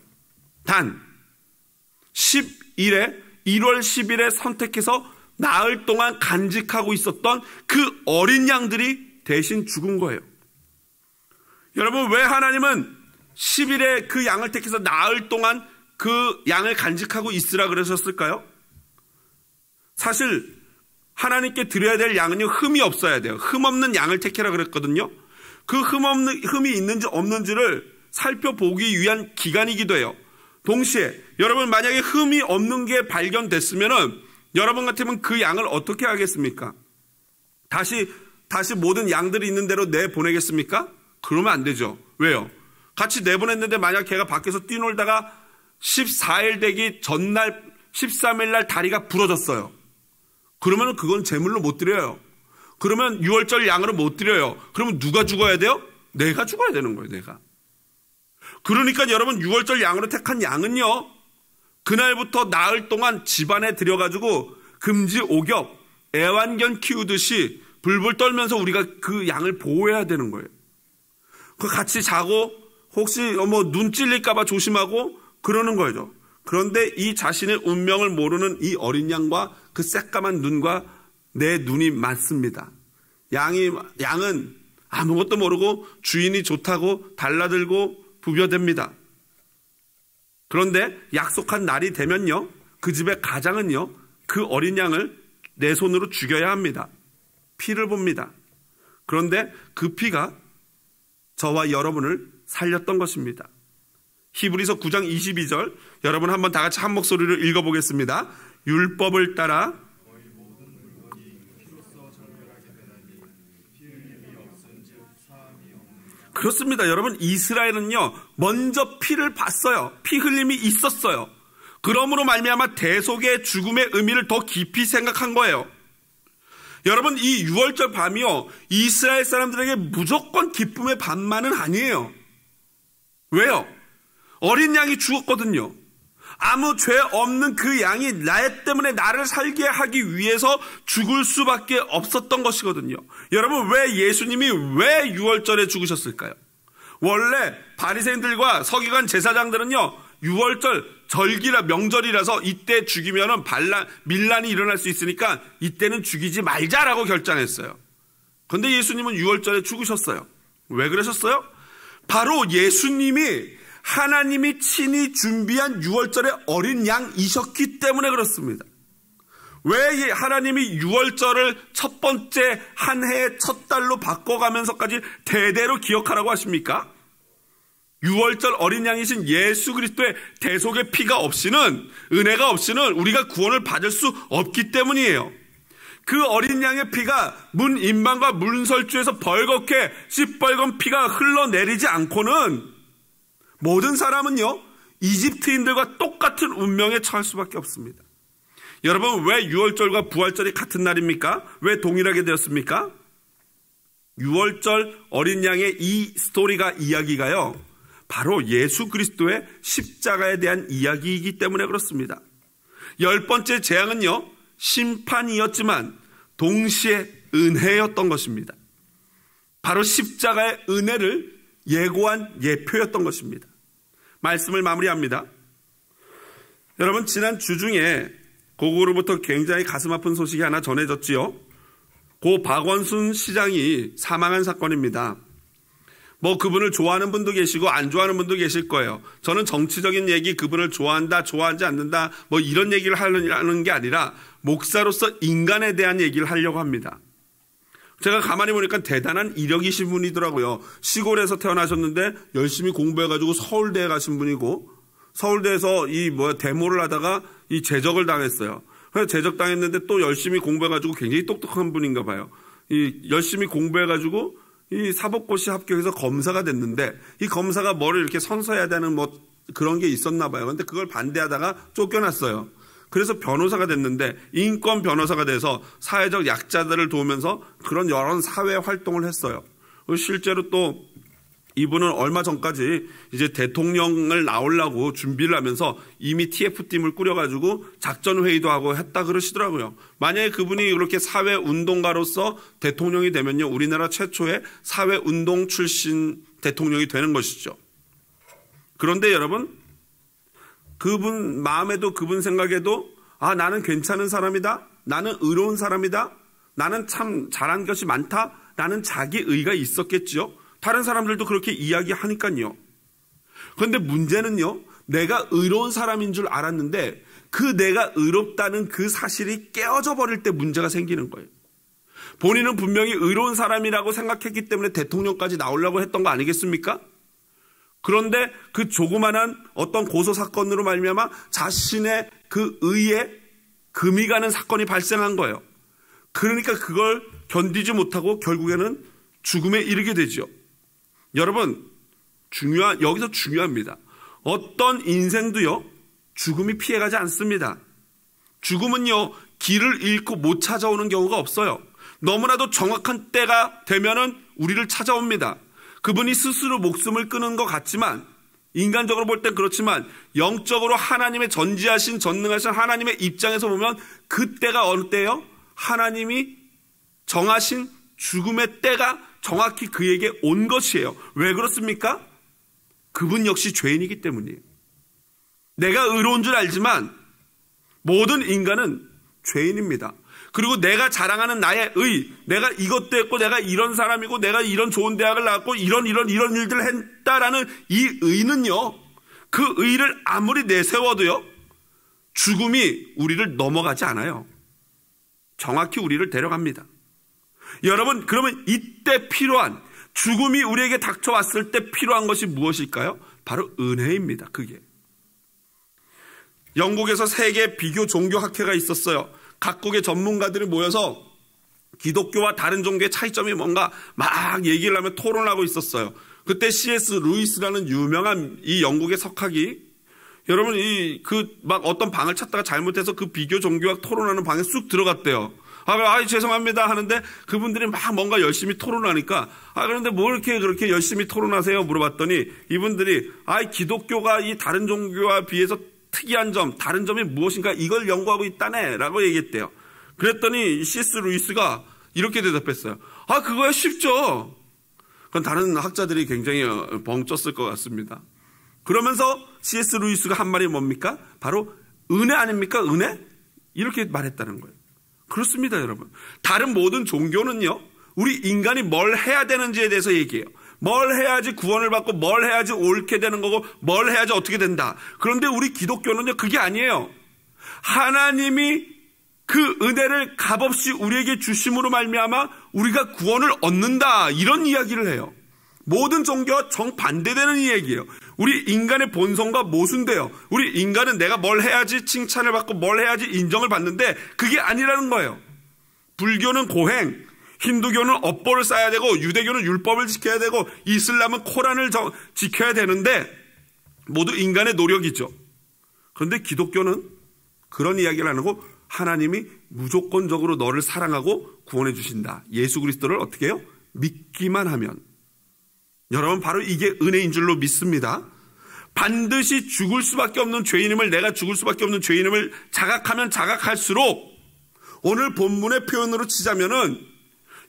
단 10일에 1월 10일에 선택해서 나흘 동안 간직하고 있었던 그 어린 양들이 대신 죽은 거예요. 여러분 왜 하나님은 10일에 그 양을 택해서 나흘 동안 그 양을 간직하고 있으라 그러셨을까요? 사실 하나님께 드려야 될 양은요 흠이 없어야 돼요. 흠 없는 양을 택해라 그랬거든요. 그 흠 없는 흠이 있는지 없는지를 살펴보기 위한 기간이기도 해요. 동시에 여러분 만약에 흠이 없는 게발견됐으면 여러분 같으면 그 양을 어떻게 하겠습니까? 다시 다시 모든 양들이 있는 대로 내 보내겠습니까? 그러면 안 되죠. 왜요? 같이 내보냈는데 만약 걔가 밖에서 뛰놀다가 14일 되기 전날 13일 날 다리가 부러졌어요. 그러면 그건 제물로 못 드려요. 그러면 6월절 양으로 못 드려요. 그러면 누가 죽어야 돼요? 내가 죽어야 되는 거예요, 내가. 그러니까 여러분 6월절 양으로 택한 양은요. 그날부터 나흘 동안 집안에 들여가지고 금지 오겹 애완견 키우듯이 불불 떨면서 우리가 그 양을 보호해야 되는 거예요. 그 같이 자고 혹시 뭐눈 찔릴까봐 조심하고 그러는 거죠. 그런데 이 자신의 운명을 모르는 이 어린 양과 그 새까만 눈과 내 눈이 맞습니다. 양이 양은 아무것도 모르고 주인이 좋다고 달라들고 부여됩니다. 그런데 약속한 날이 되면요. 그 집의 가장은요. 그 어린 양을 내 손으로 죽여야 합니다. 피를 봅니다. 그런데 그 피가 저와 여러분을 살렸던 것입니다. 히브리서 9장 22절 여러분 한번 다 같이 한 목소리로 읽어보겠습니다. 율법을 따라 그렇습니다. 여러분, 이스라엘은요, 먼저 피를 봤어요. 피 흘림이 있었어요. 그러므로 말미암아 대속의 죽음의 의미를 더 깊이 생각한 거예요. 여러분, 이 6월절 밤이요, 이스라엘 사람들에게 무조건 기쁨의 밤만은 아니에요. 왜요? 어린 양이 죽었거든요. 아무 죄 없는 그 양이 나 때문에 나를 살게 하기 위해서 죽을 수밖에 없었던 것이거든요. 여러분 왜 예수님이 왜 6월절에 죽으셨을까요? 원래 바리새인들과 서기관 제사장들은요. 6월절 절기라 명절이라서 이때 죽이면은 반란 밀란이 일어날 수 있으니까 이때는 죽이지 말자라고 결정했어요. 근데 예수님은 6월절에 죽으셨어요. 왜 그러셨어요? 바로 예수님이 하나님이 친히 준비한 6월절의 어린 양이셨기 때문에 그렇습니다. 왜 하나님이 6월절을 첫 번째 한 해의 첫 달로 바꿔가면서까지 대대로 기억하라고 하십니까? 6월절 어린 양이신 예수 그리스도의 대속의 피가 없이는 은혜가 없이는 우리가 구원을 받을 수 없기 때문이에요. 그 어린 양의 피가 문 인방과 문설주에서 벌겋게 시뻘건 피가 흘러내리지 않고는 모든 사람은요, 이집트인들과 똑같은 운명에 처할 수밖에 없습니다. 여러분, 왜 6월절과 부활절이 같은 날입니까? 왜 동일하게 되었습니까? 6월절 어린 양의 이 스토리가 이야기가요, 바로 예수 그리스도의 십자가에 대한 이야기이기 때문에 그렇습니다. 열 번째 재앙은요, 심판이었지만 동시에 은혜였던 것입니다. 바로 십자가의 은혜를 예고한 예표였던 것입니다. 말씀을 마무리합니다. 여러분 지난 주 중에 고구로부터 굉장히 가슴 아픈 소식이 하나 전해졌지요. 고 박원순 시장이 사망한 사건입니다. 뭐 그분을 좋아하는 분도 계시고 안 좋아하는 분도 계실 거예요. 저는 정치적인 얘기 그분을 좋아한다, 좋아하지 않는다 뭐 이런 얘기를 하는게 아니라 목사로서 인간에 대한 얘기를 하려고 합니다. 제가 가만히 보니까 대단한 이력이신 분이더라고요. 시골에서 태어나셨는데 열심히 공부해가지고 서울대에 가신 분이고 서울대에서 이 뭐야 데모를 하다가 이 제적을 당했어요. 그래서 제적 당했는데 또 열심히 공부해가지고 굉장히 똑똑한 분인가 봐요. 이 열심히 공부해가지고 이 사법고시 합격해서 검사가 됐는데 이 검사가 뭐를 이렇게 선서해야 되는 뭐 그런 게 있었나 봐요. 근데 그걸 반대하다가 쫓겨났어요. 그래서 변호사가 됐는데 인권 변호사가 돼서 사회적 약자들을 도우면서 그런 여러 사회 활동을 했어요. 실제로 또 이분은 얼마 전까지 이제 대통령을 나오려고 준비를 하면서 이미 TF팀을 꾸려가지고 작전회의도 하고 했다 그러시더라고요. 만약에 그분이 이렇게 사회운동가로서 대통령이 되면요. 우리나라 최초의 사회운동 출신 대통령이 되는 것이죠. 그런데 여러분, 그분 마음에도 그분 생각에도 아 나는 괜찮은 사람이다. 나는 의로운 사람이다. 나는 참 잘한 것이 많다. 나는 자기 의가 있었겠지요. 다른 사람들도 그렇게 이야기하니까요. 그런데 문제는요. 내가 의로운 사람인 줄 알았는데 그 내가 의롭다는 그 사실이 깨어져 버릴 때 문제가 생기는 거예요. 본인은 분명히 의로운 사람이라고 생각했기 때문에 대통령까지 나오려고 했던 거 아니겠습니까? 그런데 그 조그만한 어떤 고소 사건으로 말미암아 자신의 그 의에 금이 가는 사건이 발생한 거예요. 그러니까 그걸 견디지 못하고 결국에는 죽음에 이르게 되죠. 여러분 중요한 여기서 중요합니다. 어떤 인생도요 죽음이 피해가지 않습니다. 죽음은요 길을 잃고 못 찾아오는 경우가 없어요. 너무나도 정확한 때가 되면은 우리를 찾아옵니다. 그분이 스스로 목숨을 끊은 것 같지만 인간적으로 볼 땐 그렇지만 영적으로 하나님의 전지하신 전능하신 하나님의 입장에서 보면 그때가 어느 때요? 하나님이 정하신 죽음의 때가 정확히 그에게 온 것이에요. 왜 그렇습니까? 그분 역시 죄인이기 때문이에요. 내가 의로운 줄 알지만 모든 인간은 죄인입니다. 그리고 내가 자랑하는 나의 의, 내가 이것도 했고, 내가 이런 사람이고, 내가 이런 좋은 대학을 나왔고, 이런, 이런, 이런 일들을 했다라는 이 의는요, 그 의를 아무리 내세워도요, 죽음이 우리를 넘어가지 않아요. 정확히 우리를 데려갑니다. 여러분, 그러면 이때 필요한, 죽음이 우리에게 닥쳐왔을 때 필요한 것이 무엇일까요? 바로 은혜입니다, 그게. 영국에서 세계 비교 종교학회가 있었어요. 각국의 전문가들이 모여서 기독교와 다른 종교의 차이점이 뭔가 막 얘기를 하면 토론하고 있었어요. 그때 C.S. 루이스라는 유명한 이 영국의 석학이 여러분 이 그 막 어떤 방을 찾다가 잘못해서 그 비교 종교학 토론하는 방에 쑥 들어갔대요. 아, 아 죄송합니다 하는데 그분들이 막 뭔가 열심히 토론하니까 아 그런데 뭘 이렇게 그렇게 열심히 토론하세요 물어봤더니 이분들이 아 기독교가 이 다른 종교와 비해서 특이한 점, 다른 점이 무엇인가 이걸 연구하고 있다네 라고 얘기했대요. 그랬더니 시스 루이스가 이렇게 대답했어요. 아, 그거야 쉽죠. 그건 다른 학자들이 굉장히 어, 벙쪘을 것 같습니다. 그러면서 CS 루이스가 한 말이 뭡니까? 바로 은혜 아닙니까? 은혜? 이렇게 말했다는 거예요. 그렇습니다, 여러분. 다른 모든 종교는요, 우리 인간이 뭘 해야 되는지에 대해서 얘기해요. 뭘 해야지 구원을 받고 뭘 해야지 옳게 되는 거고 뭘 해야지 어떻게 된다. 그런데 우리 기독교는요, 그게 아니에요. 하나님이 그 은혜를 값없이 우리에게 주심으로 말미암아 우리가 구원을 얻는다. 이런 이야기를 해요. 모든 종교와 정반대되는 이야기예요. 우리 인간의 본성과 모순돼요. 우리 인간은 내가 뭘 해야지 칭찬을 받고 뭘 해야지 인정을 받는데 그게 아니라는 거예요. 불교는 고행, 힌두교는 업보를 쌓아야 되고 유대교는 율법을 지켜야 되고 이슬람은 코란을 지켜야 되는데 모두 인간의 노력이죠. 그런데 기독교는 그런 이야기를 안 하고 하나님이 무조건적으로 너를 사랑하고 구원해 주신다. 예수 그리스도를 어떻게 해요? 믿기만 하면. 여러분 바로 이게 은혜인 줄로 믿습니다. 반드시 죽을 수밖에 없는 죄인임을 내가 죽을 수밖에 없는 죄인임을 자각하면 자각할수록 오늘 본문의 표현으로 치자면은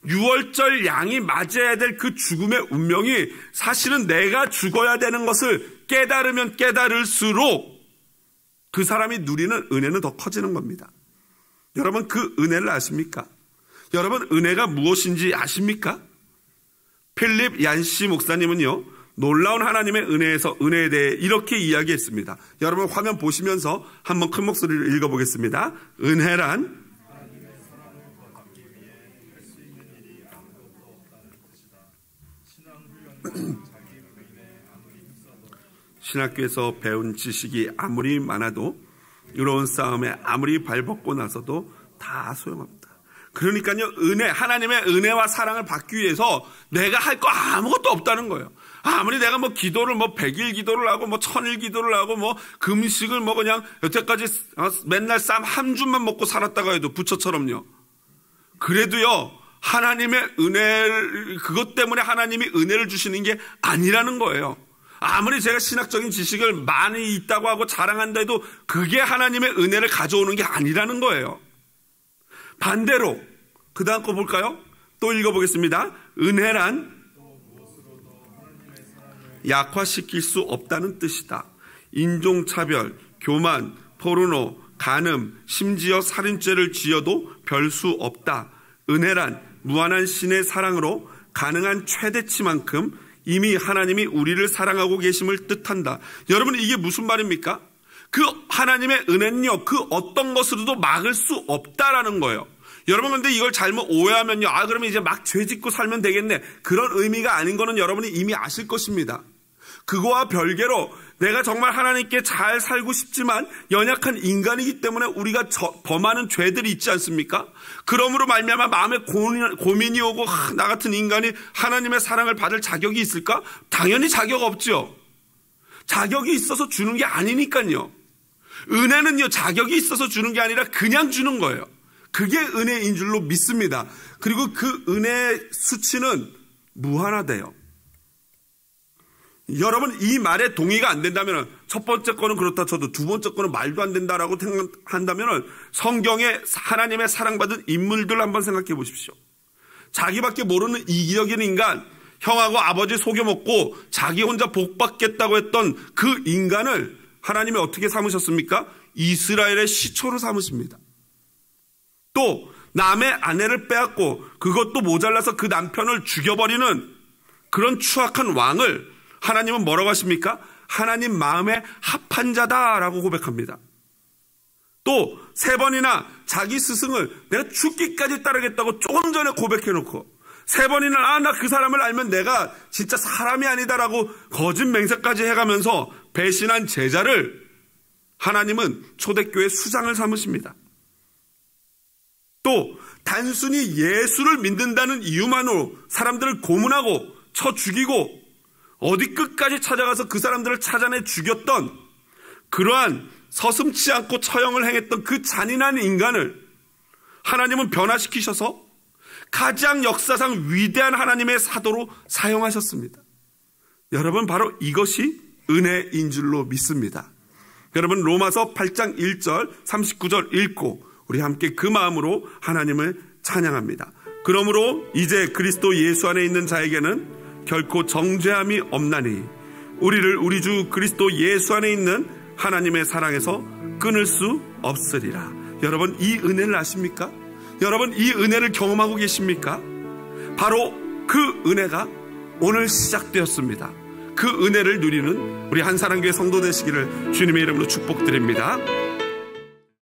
6월절 양이 맞이해야 될 그 죽음의 운명이 사실은 내가 죽어야 되는 것을 깨달으면 깨달을수록 그 사람이 누리는 은혜는 더 커지는 겁니다. 여러분 그 은혜를 아십니까? 여러분 은혜가 무엇인지 아십니까? 필립 얀시 목사님은요 놀라운 하나님의 은혜에서 은혜에 대해 이렇게 이야기했습니다. 여러분 화면 보시면서 한번 큰 목소리를 읽어보겠습니다. 은혜란 신학교에서 배운 지식이 아무리 많아도 이런 싸움에 아무리 발벗고 나서도 다 소용없다. 그러니까요, 은혜, 하나님의 은혜와 사랑을 받기 위해서 내가 할 거 아무것도 없다는 거예요. 아무리 내가 뭐 기도를 뭐0일 기도를 하고 뭐0일 기도를 하고 뭐 금식을 뭐 그냥 여태까지 어, 맨날 쌈 한 줌만 먹고 살았다고 해도 부처처럼요. 그래도요, 하나님의 은혜를, 그것 때문에 하나님이 은혜를 주시는 게 아니라는 거예요. 아무리 제가 신학적인 지식을 많이 있다고 하고 자랑한다 해도 그게 하나님의 은혜를 가져오는 게 아니라는 거예요. 반대로, 그 다음 거 볼까요? 또 읽어보겠습니다. 은혜란 약화시킬 수 없다는 뜻이다. 인종차별, 교만, 포르노, 간음, 심지어 살인죄를 지어도 별 수 없다. 은혜란 무한한 신의 사랑으로 가능한 최대치만큼 이미 하나님이 우리를 사랑하고 계심을 뜻한다. 여러분 이게 무슨 말입니까? 그 하나님의 은혜는요, 그 어떤 것으로도 막을 수 없다라는 거예요. 여러분 근데 이걸 잘못 오해하면요, 아 그러면 이제 막 죄짓고 살면 되겠네. 그런 의미가 아닌 거는 여러분이 이미 아실 것입니다. 그거와 별개로 내가 정말 하나님께 잘 살고 싶지만 연약한 인간이기 때문에 우리가 범하는 죄들이 있지 않습니까? 그러므로 말미암아 마음에 고민, 이 오고 하, 나 같은 인간이 하나님의 사랑을 받을 자격이 있을까? 당연히 자격 없죠. 자격이 있어서 주는 게 아니니까요. 은혜는요 자격이 있어서 주는 게 아니라 그냥 주는 거예요. 그게 은혜인 줄로 믿습니다. 그리고 그 은혜의 수치는 무한하대요. 여러분 이 말에 동의가 안 된다면 첫 번째 거는 그렇다 쳐도 두 번째 거는 말도 안 된다라고 생각한다면 성경에 하나님의 사랑받은 인물들 한번 생각해 보십시오. 자기밖에 모르는 이기적인 인간, 형하고 아버지 속여먹고 자기 혼자 복 받겠다고 했던 그 인간을 하나님이 어떻게 삼으셨습니까? 이스라엘의 시초로 삼으십니다. 또 남의 아내를 빼앗고 그것도 모자라서 그 남편을 죽여버리는 그런 추악한 왕을 하나님은 뭐라고 하십니까? 하나님 마음에 합한 자다라고 고백합니다. 또 세 번이나 자기 스승을 내가 죽기까지 따르겠다고 조금 전에 고백해놓고 세 번이나 아 나 그 사람을 알면 내가 진짜 사람이 아니다라고 거짓 맹세까지 해가면서 배신한 제자를 하나님은 초대교회 수장을 삼으십니다. 또 단순히 예수를 믿는다는 이유만으로 사람들을 고문하고 쳐 죽이고 어디 끝까지 찾아가서 그 사람들을 찾아내 죽였던 그러한 서슴치 않고 처형을 행했던 그 잔인한 인간을 하나님은 변화시키셔서 가장 역사상 위대한 하나님의 사도로 사용하셨습니다. 여러분, 바로 이것이 은혜인 줄로 믿습니다. 여러분, 로마서 8장 1절, 39절 읽고 우리 함께 그 마음으로 하나님을 찬양합니다. 그러므로 이제 그리스도 예수 안에 있는 자에게는 결코 정죄함이 없나니 우리를 우리 주 그리스도 예수 안에 있는 하나님의 사랑에서 끊을 수 없으리라. 여러분 이 은혜를 아십니까? 여러분 이 은혜를 경험하고 계십니까? 바로 그 은혜가 오늘 시작되었습니다. 그 은혜를 누리는 우리 한사랑교회 성도 되시기를 주님의 이름으로 축복드립니다.